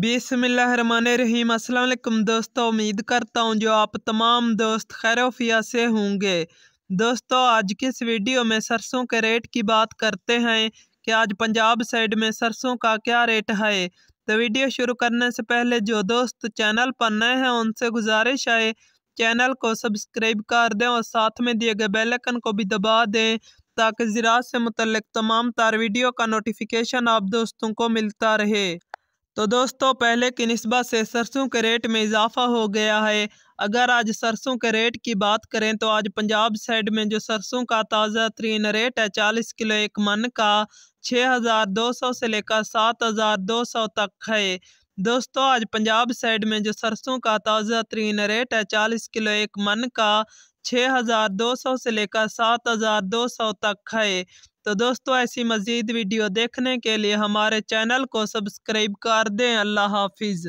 बिसमीम अल्लाम दोस्तों उम्मीद करता हूँ जो आप तमाम दोस्त खैरफिया से होंगे दोस्तों आज के इस वीडियो में सरसों के रेट की बात करते हैं कि आज पंजाब साइड में सरसों का क्या रेट है तो वीडियो शुरू करने से पहले जो दोस्त चैनल पर नए हैं उनसे गुजारिश है चैनल को सब्सक्राइब कर दें और साथ में दिए गए बेलकन को भी दबा दें ताकि ज़रात से मुतलक तमाम तार वीडियो का नोटिफिकेशन आप दोस्तों को मिलता रहे तो दोस्तों पहले की नस्बत से सरसों के रेट में इजाफा हो गया है अगर आज सरसों के रेट की बात करें तो आज पंजाब साइड में जो सरसों का ताज़ा तरीन रेट है चालीस किलो एक मन का छः हज़ार दो सौ से लेकर सात हज़ार दो सौ तक है दोस्तों आज पंजाब साइड में जो सरसों का ताज़ा तरीन रेट है चालीस किलो एक मन का छः हज़ार दो सौ से लेकर सात हज़ार दो सौ तक है तो दोस्तों ऐसी मज़ीद वीडियो देखने के लिए हमारे चैनल को सब्सक्राइब कर दें अल्लाह हाफिज़